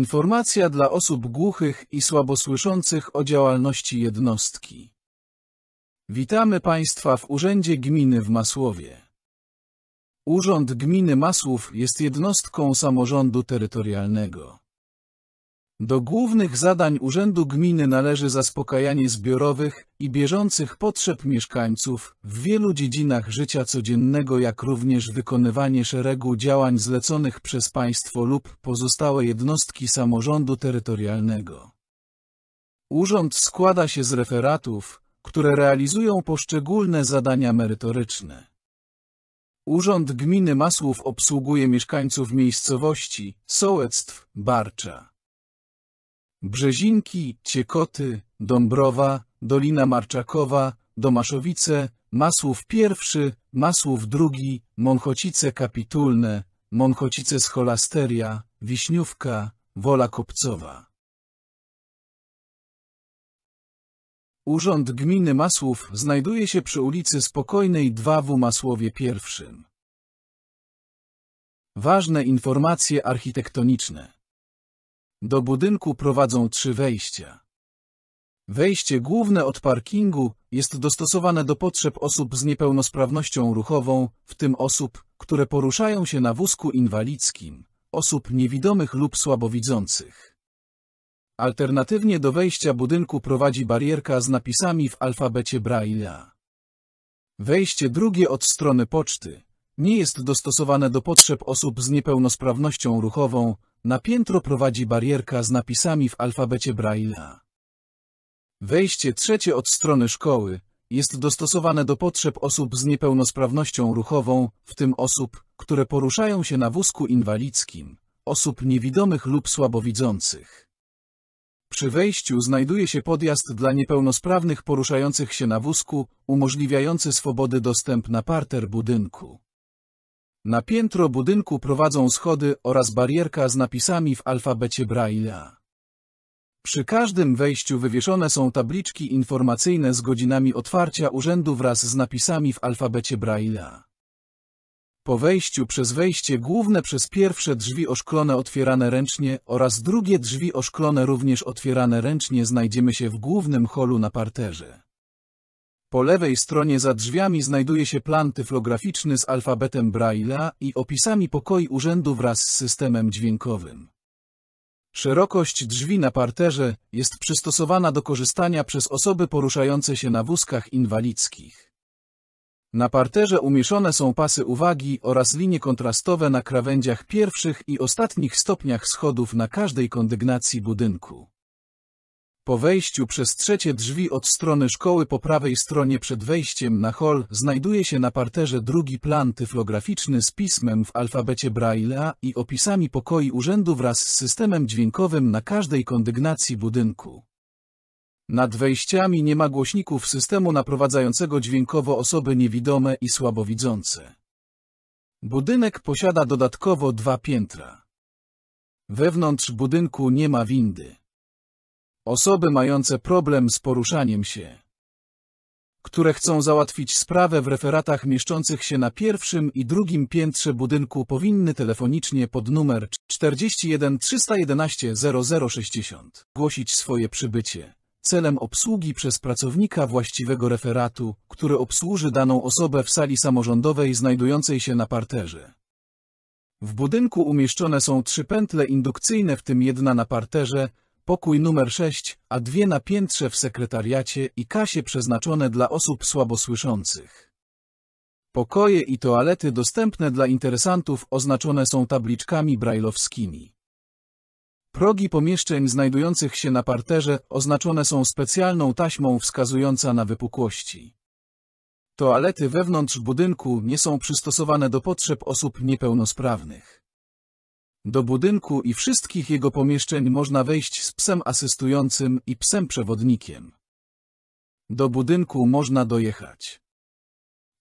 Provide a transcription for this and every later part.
Informacja dla osób głuchych i słabosłyszących o działalności jednostki. Witamy Państwa w Urzędzie Gminy w Masłowie. Urząd Gminy Masłów jest jednostką samorządu terytorialnego. Do głównych zadań Urzędu Gminy należy zaspokajanie zbiorowych i bieżących potrzeb mieszkańców w wielu dziedzinach życia codziennego jak również wykonywanie szeregu działań zleconych przez państwo lub pozostałe jednostki samorządu terytorialnego. Urząd składa się z referatów, które realizują poszczególne zadania merytoryczne. Urząd Gminy Masłów obsługuje mieszkańców miejscowości, sołectw, Barcza. Brzezinki, Ciekoty, Dąbrowa, Dolina Marczakowa, Domaszowice, Masłów I, Masłów II, Monchocice Kapitulne, Monchocice Scholasteria, Wiśniówka, Wola Kopcowa. Urząd Gminy Masłów znajduje się przy ulicy Spokojnej 2 w Masłowie I. Ważne informacje architektoniczne do budynku prowadzą trzy wejścia. Wejście główne od parkingu jest dostosowane do potrzeb osób z niepełnosprawnością ruchową, w tym osób, które poruszają się na wózku inwalidzkim, osób niewidomych lub słabowidzących. Alternatywnie do wejścia budynku prowadzi barierka z napisami w alfabecie Braille'a. Wejście drugie od strony poczty nie jest dostosowane do potrzeb osób z niepełnosprawnością ruchową, na piętro prowadzi barierka z napisami w alfabecie Braille'a. Wejście trzecie od strony szkoły jest dostosowane do potrzeb osób z niepełnosprawnością ruchową, w tym osób, które poruszają się na wózku inwalidzkim, osób niewidomych lub słabowidzących. Przy wejściu znajduje się podjazd dla niepełnosprawnych poruszających się na wózku, umożliwiający swobody dostęp na parter budynku. Na piętro budynku prowadzą schody oraz barierka z napisami w alfabecie Braille'a. Przy każdym wejściu wywieszone są tabliczki informacyjne z godzinami otwarcia urzędu wraz z napisami w alfabecie Braille'a. Po wejściu przez wejście główne przez pierwsze drzwi oszklone otwierane ręcznie oraz drugie drzwi oszklone również otwierane ręcznie znajdziemy się w głównym holu na parterze. Po lewej stronie za drzwiami znajduje się plan tyflograficzny z alfabetem Braille'a i opisami pokoi urzędu wraz z systemem dźwiękowym. Szerokość drzwi na parterze jest przystosowana do korzystania przez osoby poruszające się na wózkach inwalidzkich. Na parterze umieszczone są pasy uwagi oraz linie kontrastowe na krawędziach pierwszych i ostatnich stopniach schodów na każdej kondygnacji budynku. Po wejściu przez trzecie drzwi od strony szkoły po prawej stronie przed wejściem na hol znajduje się na parterze drugi plan tyflograficzny z pismem w alfabecie Braille'a i opisami pokoi urzędu wraz z systemem dźwiękowym na każdej kondygnacji budynku. Nad wejściami nie ma głośników systemu naprowadzającego dźwiękowo osoby niewidome i słabowidzące. Budynek posiada dodatkowo dwa piętra. Wewnątrz budynku nie ma windy. Osoby mające problem z poruszaniem się, które chcą załatwić sprawę w referatach mieszczących się na pierwszym i drugim piętrze budynku powinny telefonicznie pod numer 41 311 0060 głosić swoje przybycie celem obsługi przez pracownika właściwego referatu, który obsłuży daną osobę w sali samorządowej znajdującej się na parterze. W budynku umieszczone są trzy pętle indukcyjne, w tym jedna na parterze, pokój numer 6, a dwie na piętrze w sekretariacie i kasie przeznaczone dla osób słabosłyszących. Pokoje i toalety dostępne dla interesantów oznaczone są tabliczkami brajlowskimi. Progi pomieszczeń znajdujących się na parterze oznaczone są specjalną taśmą wskazująca na wypukłości. Toalety wewnątrz budynku nie są przystosowane do potrzeb osób niepełnosprawnych. Do budynku i wszystkich jego pomieszczeń można wejść z psem asystującym i psem przewodnikiem. Do budynku można dojechać.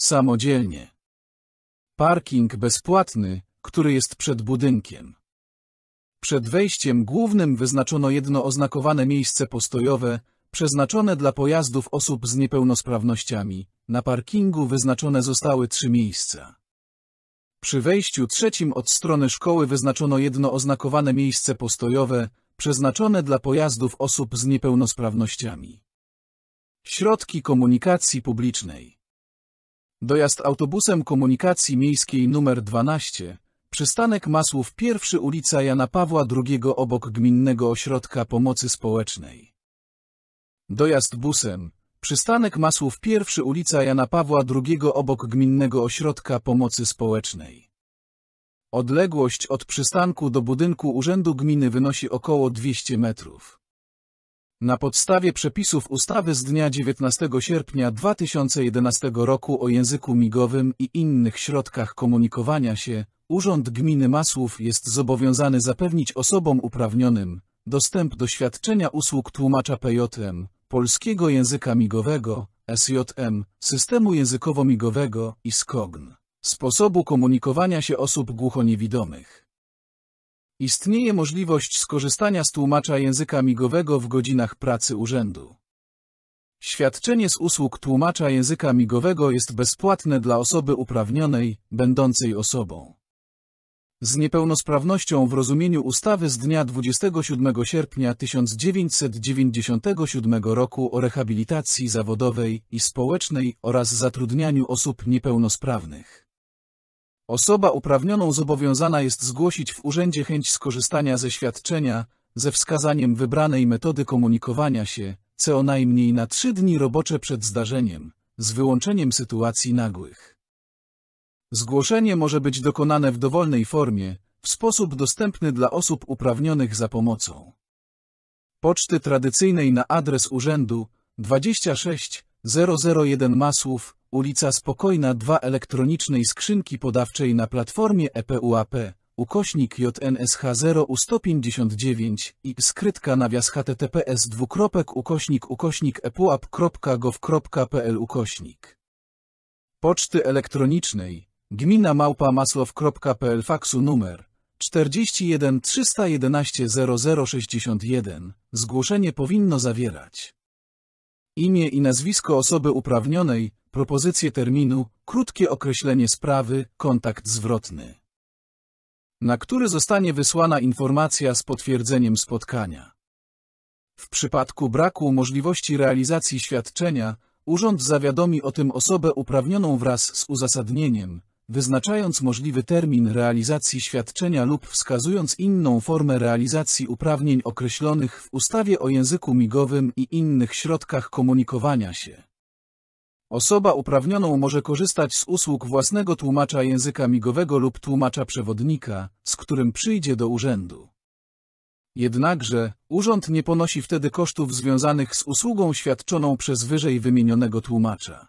Samodzielnie. Parking bezpłatny, który jest przed budynkiem. Przed wejściem głównym wyznaczono jedno oznakowane miejsce postojowe, przeznaczone dla pojazdów osób z niepełnosprawnościami. Na parkingu wyznaczone zostały trzy miejsca. Przy wejściu trzecim od strony szkoły wyznaczono jedno oznakowane miejsce postojowe, przeznaczone dla pojazdów osób z niepełnosprawnościami. Środki komunikacji publicznej Dojazd autobusem komunikacji miejskiej nr 12, przystanek Masłów I ulica Jana Pawła II obok Gminnego Ośrodka Pomocy Społecznej. Dojazd busem Przystanek Masłów I ulica Jana Pawła II obok Gminnego Ośrodka Pomocy Społecznej. Odległość od przystanku do budynku Urzędu Gminy wynosi około 200 metrów. Na podstawie przepisów ustawy z dnia 19 sierpnia 2011 roku o języku migowym i innych środkach komunikowania się, Urząd Gminy Masłów jest zobowiązany zapewnić osobom uprawnionym dostęp do świadczenia usług tłumacza PJM, Polskiego Języka Migowego, SJM, Systemu Językowo-Migowego i SKOGN, sposobu komunikowania się osób głuchoniewidomych. Istnieje możliwość skorzystania z tłumacza języka migowego w godzinach pracy urzędu. Świadczenie z usług tłumacza języka migowego jest bezpłatne dla osoby uprawnionej, będącej osobą z niepełnosprawnością w rozumieniu ustawy z dnia 27 sierpnia 1997 roku o rehabilitacji zawodowej i społecznej oraz zatrudnianiu osób niepełnosprawnych. Osoba uprawnioną zobowiązana jest zgłosić w urzędzie chęć skorzystania ze świadczenia, ze wskazaniem wybranej metody komunikowania się, co najmniej na trzy dni robocze przed zdarzeniem, z wyłączeniem sytuacji nagłych. Zgłoszenie może być dokonane w dowolnej formie, w sposób dostępny dla osób uprawnionych za pomocą poczty tradycyjnej na adres urzędu 26 001 Masłów, ulica Spokojna 2 elektronicznej skrzynki podawczej na platformie EPUAP, ukośnik JNSH 0 u 159 i skrytka nawias https dwukropek ukośnik ukośnik epuap.gov.pl ukośnik poczty elektronicznej Gmina Małpa Masłow.pl faksu numer 41 311 0061. Zgłoszenie powinno zawierać imię i nazwisko osoby uprawnionej, propozycję terminu, krótkie określenie sprawy, kontakt zwrotny, na który zostanie wysłana informacja z potwierdzeniem spotkania. W przypadku braku możliwości realizacji świadczenia, urząd zawiadomi o tym osobę uprawnioną wraz z uzasadnieniem, wyznaczając możliwy termin realizacji świadczenia lub wskazując inną formę realizacji uprawnień określonych w ustawie o języku migowym i innych środkach komunikowania się. Osoba uprawnioną może korzystać z usług własnego tłumacza języka migowego lub tłumacza przewodnika, z którym przyjdzie do urzędu. Jednakże, urząd nie ponosi wtedy kosztów związanych z usługą świadczoną przez wyżej wymienionego tłumacza.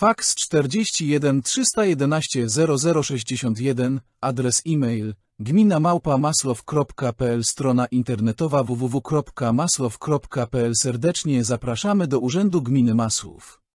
Fax 41 311 0061, adres e-mail gmina małpa maslow.pl strona internetowa www.maslow.pl Serdecznie zapraszamy do Urzędu Gminy Masłów.